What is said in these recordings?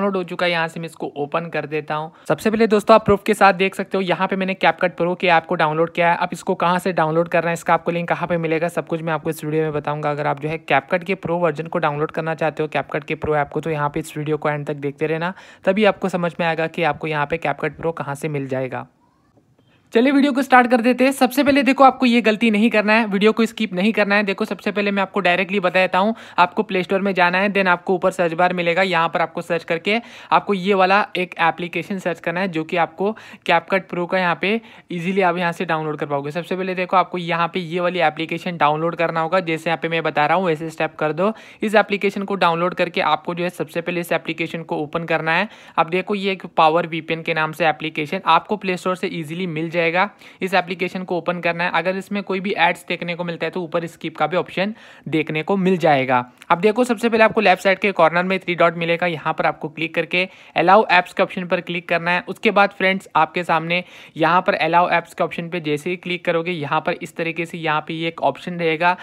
download हो चुका है यहाँ से मैं इसको ओपन कर देता हूँ सबसे पहले दोस्तों आप प्रूफ के साथ देख सकते हो यहाँ पे मैंने कैपकट प्रो के ऐप को डाउनलोड किया है आप इसको कहाँ से डाउनलोड करना है इसका आपको लिंक कहाँ पे मिलेगा सब कुछ मैं आपको इस वीडियो में बताऊंगा अगर आप जो है कैपकट के प्रो वर्जन को डाउनलोड करना चाहते हो कैपकट के प्रो ऐप को तो यहाँ पे इस वीडियो को एंड तक देखते रहना तभी आपको समझ में आएगा कि आपको यहाँ पे कैपकट प्रो कहाँ से मिल जाएगा चलिए वीडियो को स्टार्ट कर देते हैं सबसे पहले देखो आपको ये गलती नहीं करना है वीडियो को स्किप नहीं करना है देखो सबसे पहले मैं आपको डायरेक्टली बता देता हूँ आपको प्ले स्टोर में जाना है देन आपको ऊपर सर्च बार मिलेगा यहाँ पर आपको सर्च करके आपको ये वाला एक एप्लीकेशन सर्च करना है जो कि आपको कैपकट प्रो का यहाँ पे ईजिली आप यहाँ से डाउनलोड कर पाओगे सबसे पहले देखो आपको यहाँ पे ये वाली एप्लीकेशन डाउनलोड करना होगा जैसे यहाँ पे मैं बता रहा हूँ वैसे स्टेप कर दो इस एप्लीकेशन को डाउनलोड करके आपको जो है सबसे पहले इस एप्लीकेशन को ओपन करना है अब देखो ये एक पावर वीपीएन के नाम से एप्लीकेशन आपको प्ले स्टोर से ईजिली मिल जाएगा इस एप्लीकेशन को ओपन करना है अगर इसमें कोई भी एड्स देखने को मिलता है तो ऊपर स्किप का भी ऑप्शन देखने को मिल जाएगा अब देखो सबसे पहले आपको लेफ्ट साइड के कॉर्नर में थ्री डॉट मिलेगा यहाँ पर आपको क्लिक करके अलाउ एप्स के ऑप्शन पर क्लिक करना है उसके बाद फ्रेंड्स आपके सामने यहाँ पर अलाउ एप्स के ऑप्शन पर जैसे ही क्लिक करोगे यहाँ पर इस तरीके से यहाँ पर एक ऑप्शन रहेगा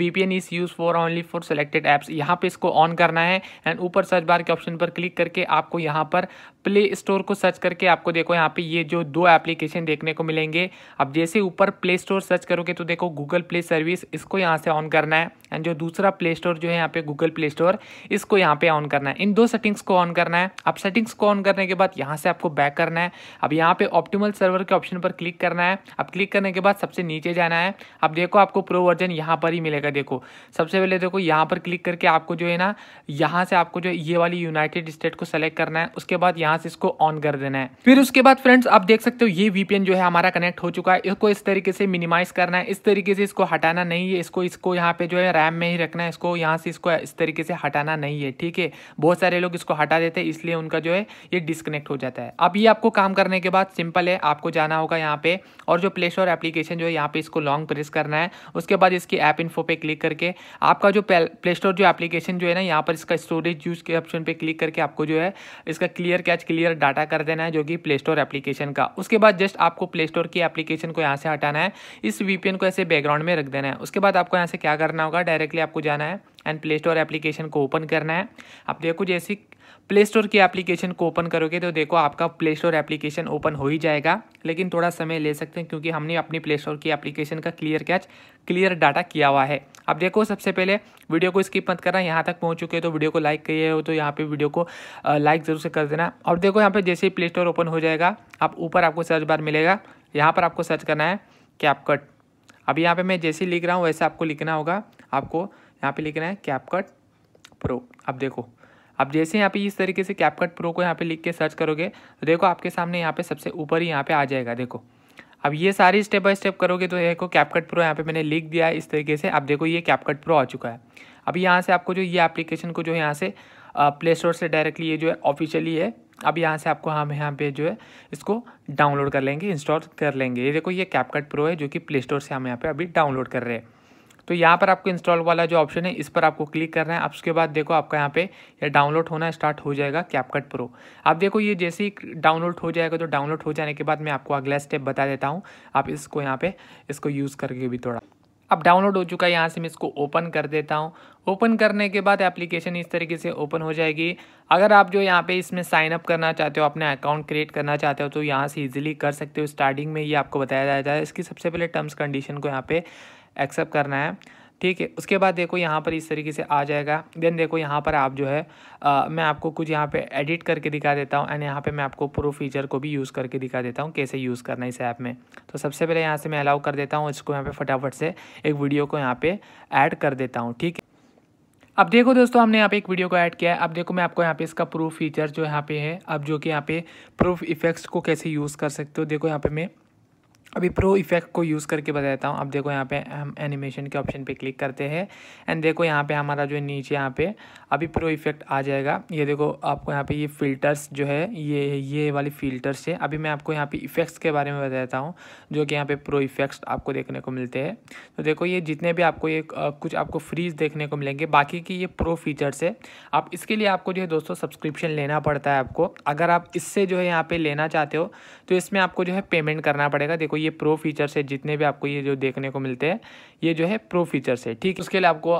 V P N is use for only for selected apps यहाँ पर इसको ऑन करना है एंड ऊपर सर्च बार के ऑप्शन पर क्लिक करके आपको यहाँ पर प्ले स्टोर को सर्च करके आपको देखो यहाँ पे ये जो दो एप्लीकेशन देखने को को मिलेंगे अब जैसे ऊपर प्ले स्टोर सर्च करोगे तो देखो गूगल प्ले सर्विस इसको यहाँ से ऑन करना है एंड जो दूसरा प्ले स्टोर जो है यहाँ पे गूगल प्ले स्टोर इसको यहाँ पे ऑन करना है इन दो सेटिंग्स को ऑन करना है अब सेटिंग्स को ऑन करने के बाद यहाँ से आपको बैक करना है अब यहाँ पे ऑप्टिमल सर्वर के ऑप्शन पर क्लिक करना है अब क्लिक करने के बाद सबसे नीचे जाना है अब देखो आपको प्रो वर्जन यहाँ पर ही मिलेगा देखो सबसे पहले देखो यहाँ पर क्लिक करके आपको जो है ना यहाँ से आपको जो ये वाली यूनाइटेड स्टेट को सेलेक्ट करना है उसके बाद यहाँ से इसको ऑन कर देना है फिर उसके बाद फ्रेंड्स आप देख सकते हो ये वीपीएन जो है हमारा कनेक्ट हो चुका है इसको इस तरीके से मिनिमाइज़ करना है इस तरीके से इसको हटाना नहीं है इसको इसको यहाँ पे जो है रैम में ही रखना है इसको यहाँ से इसको इस तरीके से हटाना नहीं है ठीक है बहुत सारे लोग इसको हटा देते हैं इसलिए उनका जो है ये डिसकनेक्ट हो जाता है अब ये आपको काम करने के बाद सिंपल है आपको जाना होगा यहाँ पे और जो प्ले स्टोर एप्लीकेशन जो है यहाँ पे इसको लॉन्ग प्रेस करना है उसके बाद इसकी ऐप इन्फो पे क्लिक करके आपका जो प्ले स्टोर जो एप्लीकेशन जो है ना यहाँ पर इसका स्टोरेज यूज़ के ऑप्शन पे क्लिक करके आपको जो है इसका क्लियर कैच क्लियर डाटा कर देना है जो कि प्ले स्टोर एप्लीकेशन का उसके बाद जस्ट आपको प्ले स्टोर की एप्लीकेशन को यहाँ से हटाना है इस वीपीएन को ऐसे बैकग्राउंड में रख देना है उसके बाद आपको यहाँ से क्या करना होगा डायरेक्टली आपको जाना है एंड प्ले स्टोर एप्लीकेशन को ओपन करना है आप देखो जैसे प्ले स्टोर की एप्लीकेशन को ओपन करोगे तो देखो आपका प्ले स्टोर एप्लीकेशन ओपन हो ही जाएगा लेकिन थोड़ा समय ले सकते हैं क्योंकि हमने अपनी प्ले स्टोर की एप्लीकेशन का क्लियर कैच क्लियर डाटा किया हुआ है अब देखो सबसे पहले वीडियो को स्किप मत करना यहाँ तक पहुँच चुके हो तो वीडियो को लाइक किए हो तो यहाँ पे वीडियो को लाइक ज़रूर से कर देना और देखो यहाँ पे जैसे ही प्ले स्टोर ओपन हो जाएगा आप ऊपर आपको सर्च बार मिलेगा यहाँ पर आपको सर्च करना है कैपकट अब यहाँ पर मैं जैसे लिख रहा हूँ वैसे आपको लिखना होगा आपको यहाँ पर लिखना है कैपकट प्रो अब देखो आप जैसे यहाँ पे इस तरीके से कैपकट प्रो को यहाँ पे लिख के सर्च करोगे तो देखो आपके सामने यहाँ पे सबसे ऊपर ही यहाँ पे आ जाएगा देखो अब ये सारी स्टेप बाय स्टेप करोगे तो देखो कैपकट प्रो यहाँ पे मैंने लिख दिया है इस तरीके से आप देखो ये कैपकट प्रो आ चुका है अब यहाँ से आपको जो ये एप्लीकेशन को जो यहाँ से प्ले स्टोर से डायरेक्टली ये जो है ऑफिशियली है अब यहाँ से आपको हम यहाँ पे जो है इसको डाउनलोड कर लेंगे इंस्टॉल कर लेंगे ये देखो ये कैपकट प्रो है जो कि प्ले स्टोर से हम यहाँ पे अभी डाउनलोड कर रहे हैं तो यहाँ पर आपको इंस्टॉल वाला जो ऑप्शन है इस पर आपको क्लिक करना है आप उसके बाद देखो आपका यहाँ पे यह डाउनलोड होना स्टार्ट हो जाएगा कैपकट प्रो आप देखो ये जैसे ही डाउनलोड हो जाएगा तो डाउनलोड हो जाने के बाद मैं आपको अगला स्टेप बता देता हूँ आप इसको यहाँ पे इसको यूज़ करके भी थोड़ा अब डाउनलोड हो चुका है यहाँ से मैं इसको ओपन कर देता हूँ ओपन करने के बाद एप्लीकेशन इस तरीके से ओपन हो जाएगी अगर आप जो यहाँ पे इसमें साइन अप करना चाहते हो अपने अकाउंट क्रिएट करना चाहते हो तो यहाँ से इजीली कर सकते हो स्टार्टिंग में ये आपको बताया जाता है इसकी सबसे पहले टर्म्स कंडीशन को यहाँ पर एक्सेप्ट करना है ठीक है उसके बाद देखो यहाँ पर इस तरीके से आ जाएगा देन देखो यहाँ पर आप जो है आ, मैं आपको कुछ यहाँ पे एडिट करके दिखा देता हूँ एंड यहाँ पे मैं आपको प्रो फीचर को भी यूज़ करके दिखा देता हूँ कैसे यूज़ करना है इस ऐप में तो सबसे पहले यहाँ से मैं अलाउ कर देता हूँ इसको यहाँ पर फटाफट से एक वीडियो को यहाँ पर ऐड कर देता हूँ ठीक है अब देखो दोस्तों हमने यहाँ पे एक वीडियो को ऐड किया है अब देखो मैं आपको यहाँ पे इसका प्रूफ फीचर जो यहाँ पे है अब जो कि यहाँ पे प्रूफ इफेक्ट्स को कैसे यूज़ कर सकते हो देखो यहाँ पे मैं अभी प्रो इफेक्ट को यूज़ करके बताता हूँ अब देखो यहाँ पे हम एनिमेशन के ऑप्शन पे क्लिक करते हैं एंड देखो यहाँ पे हमारा जो है नीचे यहाँ पे अभी प्रो इफेक्ट आ जाएगा ये देखो आपको यहाँ पे ये फ़िल्टर्स जो है ये ये वाली फ़िल्टर्स है अभी मैं आपको यहाँ पे इफ़ेक्ट्स के बारे में बताता हूँ जो कि यहाँ पर प्रो इफेक्ट्स आपको देखने को मिलते हैं तो देखो ये जितने भी आपको ये कुछ आपको फ्रीज देखने को मिलेंगे बाकी की ये प्रो फीचर्स है आप इसके लिए आपको जो है दोस्तों सब्सक्रिप्शन लेना पड़ता है आपको अगर आप इससे जो है यहाँ पर लेना चाहते हो तो इसमें आपको जो है पेमेंट करना पड़ेगा देखो ये प्रो फीचर्स है जितने भी आपको ये जो देखने को मिलते हैं ये जो है प्रो फीचर्स है ठीक उसके लिए आपको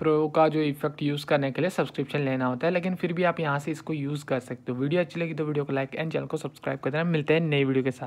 प्रो का जो इफेक्ट यूज़ करने के लिए सब्सक्रिप्शन लेना होता है लेकिन फिर भी आप यहाँ से इसको यूज़ कर सकते हो वीडियो अच्छी लगी तो वीडियो को लाइक एंड चैनल को सब्सक्राइब कर देना मिलते हैं नई वीडियो के साथ